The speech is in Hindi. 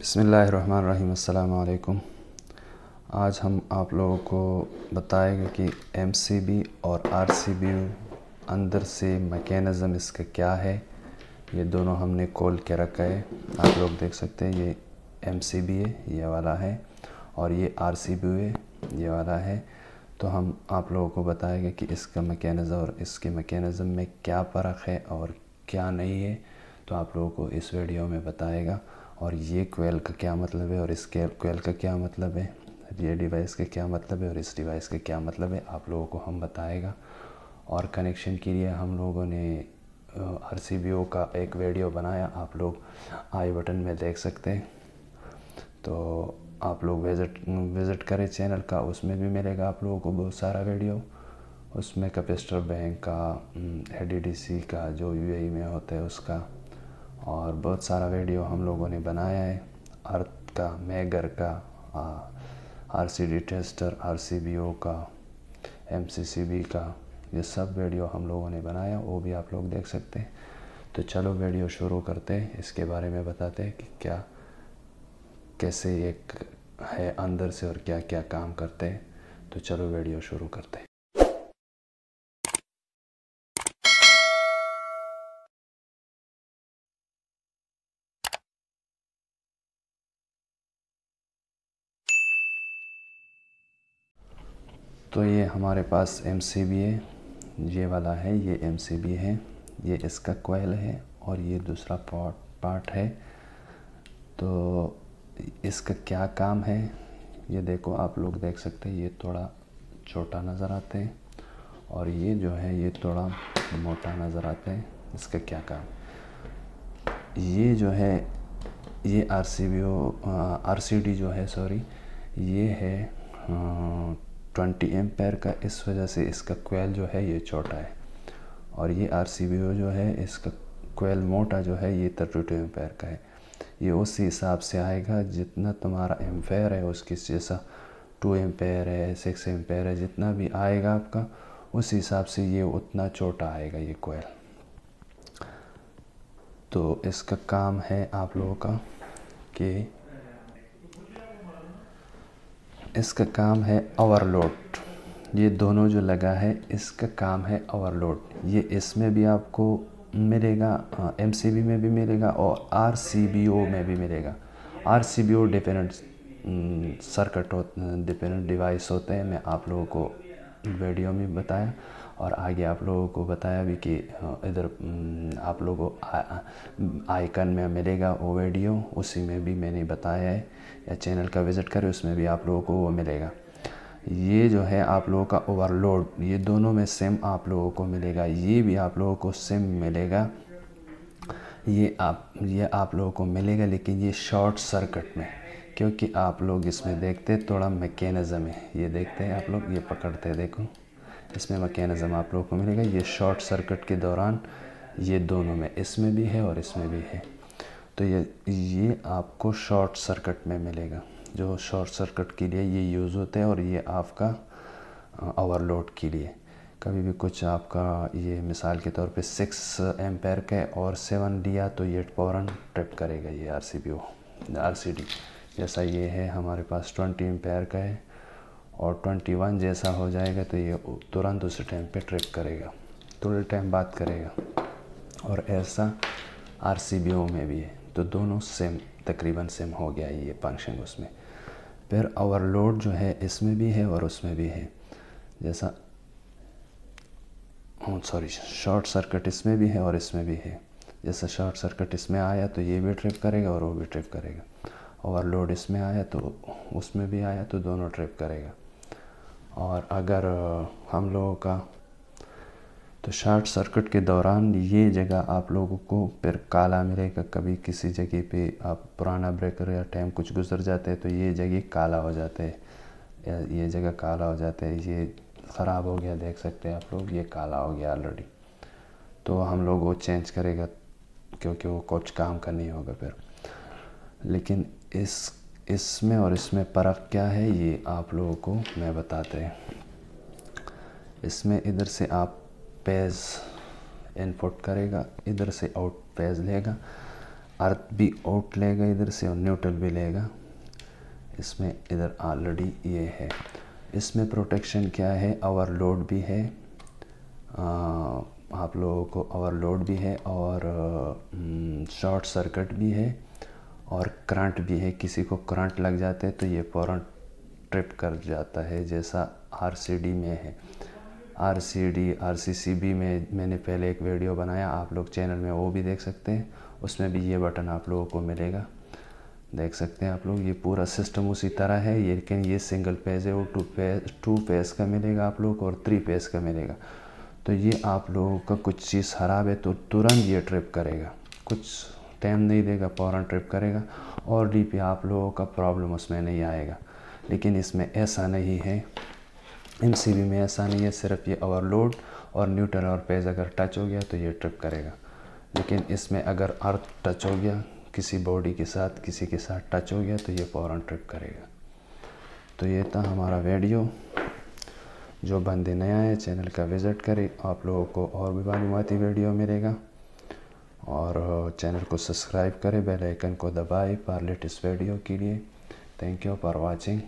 बसमीम् आज हम आप लोगों को बताएंगे कि एम और आर अंदर से मैकेनिज़म इसका क्या है ये दोनों हमने कॉल के रखा है आप लोग देख सकते हैं ये एम है ये वाला है और ये आर है ये वाला है तो हम आप लोगों को बताएंगे कि इसका मैकेनिज़म और इसके मैकेनिज़म में क्या फ़र्क है और क्या नहीं है तो आप लोगों को इस वीडियो में बताएगा और ये क्वेल का क्या मतलब है और इस क्वेल का क्या मतलब है ये डिवाइस का क्या मतलब है और इस डिवाइस का क्या मतलब है आप लोगों को हम बताएगा और कनेक्शन के लिए हम लोगों ने आर सी बी ओ का एक वीडियो बनाया आप लोग आई बटन में देख सकते हैं तो आप लोग विज़िट विज़िट करें चैनल का उसमें भी मिलेगा आप लोगों को बहुत सारा वीडियो उसमें कैपेस्टर बैंक का ए डी डी सी का जो यू e में होता है उसका और बहुत सारा वीडियो हम लोगों ने बनाया है अर्थ का मैगर का R C D tester R C B O का एम सी सी बी का ये सब वीडियो हम लोगों ने बनाया वो भी आप लोग देख सकते हैं तो चलो वीडियो शुरू करते हैं इसके बारे में बताते हैं कि क्या कैसे एक है अंदर से और क्या क्या काम करते हैं तो चलो वीडियो शुरू करते हैं तो ये हमारे पास एम सी बी है ये वाला है ये एम सी बी है ये इसका कोयल है और ये दूसरा पार्ट पार्ट है तो इसका क्या काम है ये देखो आप लोग देख सकते हैं ये थोड़ा छोटा नज़र आते हैं और ये जो है ये थोड़ा मोटा नज़र आते हैं इसका क्या काम ये जो है ये R C B O R C D जो है सॉरी ये है ट्वेंटी एम का इस वजह से इसका क्वेल जो है ये छोटा है और ये आर जो है इसका क्वेल मोटा जो है ये थर्टी टू एम्पेयर का है ये उस हिसाब से आएगा जितना तुम्हारा एम है उसके जैसा टू एम है सिक्स एम है जितना भी आएगा आपका उस हिसाब से ये उतना छोटा आएगा ये कोयल तो इसका काम है आप लोगों का कि इसका काम है ओवरलोड ये दोनों जो लगा है इसका काम है ओवरलोड ये इसमें भी आपको मिलेगा एम हाँ, में भी मिलेगा और आर में भी मिलेगा R C B O dependent हो डिपेंडेंट डिवाइस होते हैं मैं आप लोगों को वीडियो में बताया और आगे आप लोगों को बताया भी कि हाँ, इधर आप लोगों को आइकन में मिलेगा वो वीडियो उसी में भी मैंने बताया है या चैनल का विज़िट करें उसमें भी आप लोगों को वो मिलेगा ये जो है आप लोगों का ओवरलोड ये दोनों में सिम आप लोगों को मिलेगा ये भी आप लोगों को सिम मिलेगा ये आप ये आप लोगों को मिलेगा लेकिन ये शॉर्ट सर्किट में क्योंकि आप लोग इसमें देखते थोड़ा मैकेनिज़म है ये देखते हैं आप लोग ये पकड़ते देखो इसमें मकैनिज़म आप लोगों को मिलेगा ये शॉर्ट सर्किट के दौरान ये दोनों में इसमें भी है और इसमें भी है तो ये ये आपको शॉर्ट सर्किट में मिलेगा जो शॉर्ट सर्किट के लिए ये यूज़ होता है और ये आपका ओवरलोड के लिए कभी भी कुछ आपका ये मिसाल के तौर पे सिक्स एम्पेयर का और सेवन दिया तो ये फ़ौरन ट्रिप करेगा ये R C B O R C D जैसा ये है हमारे पास ट्वेंटी एम्पेयर का है और 21 जैसा हो जाएगा तो ये तुरंत उस टाइम पे ट्रिप करेगा थोड़े टाइम बात करेगा और ऐसा आर में भी है तो दोनों सेम तकरीबन सेम हो गया ये फंक्शन उसमें फिर ओवरलोड जो है इसमें भी है और उसमें भी है जैसा सॉरी शॉर्ट सर्किट इसमें भी है और इसमें भी है जैसा शॉर्ट सर्किट इसमें आया तो ये भी ट्रिप करेगा और वो भी ट्रिप करेगा ओवरलोड इसमें आया तो उसमें भी आया तो दोनों ट्रिप करेगा और अगर हम लोगों का तो शॉर्ट सर्किट के दौरान ये जगह आप लोगों को फिर काला मिलेगा कभी किसी जगह पे आप पुराना ब्रेकर या टाइम कुछ गुजर जाते हैं तो ये जगह काला हो जाता है या ये जगह काला हो जाता है ये ख़राब हो गया देख सकते हैं आप लोग ये काला हो गया ऑलरेडी तो हम लोग वो चेंज करेगा क्योंकि वो कुछ काम का नहीं होगा फिर लेकिन इस इसमें और इसमें फ़र्क क्या है ये आप लोगों को मैं बताते हैं इसमें इधर से आप पेज इनपुट करेगा इधर से आउट पेज लेगा अर्थ भी आउट लेगा इधर से और न्यूट्रल भी लेगा इसमें इधर ऑलरेडी ये है इसमें प्रोटेक्शन क्या है ओवरलोड भी है आ, आप लोगों को ओवरलोड भी है और शॉर्ट हम्म, सर्किट भी है और करंट भी है किसी को करंट लग जाते हैं तो ये फौरन ट्रिप कर जाता है जैसा आर में है R C D R C C B में मैंने पहले एक वीडियो बनाया आप लोग चैनल में वो भी देख सकते हैं उसमें भी ये बटन आप लोगों को मिलेगा देख सकते हैं आप लोग ये पूरा सिस्टम उसी तरह है ये लेकिन ये सिंगल पेज है वो टू पेज टू पेज का मिलेगा आप लोग और थ्री पेज का मिलेगा तो ये आप लोगों का कुछ चीज़ खराब है तो तुरंत ये ट्रिप करेगा कुछ टाइम नहीं देगा फ़ौरन ट्रिप करेगा और डी पी आप लोगों का प्रॉब्लम उसमें नहीं आएगा लेकिन इसमें ऐसा नहीं है एम में ऐसा नहीं है सिर्फ ये ओवरलोड और न्यूट्रल और पेज अगर टच हो गया तो ये ट्रिप करेगा लेकिन इसमें अगर अर्थ टच हो गया किसी बॉडी के साथ किसी के साथ टच हो गया तो ये फौरन ट्रिप करेगा तो ये था हमारा वीडियो जो बंदे नया है चैनल का विज़िट करें आप लोगों को और भी मालूमती वीडियो मिलेगा और चैनल को सब्सक्राइब करें बेल आइकन को दबाएं पार्लेट लेटेस्ट वीडियो के लिए थैंक यू फॉर वाचिंग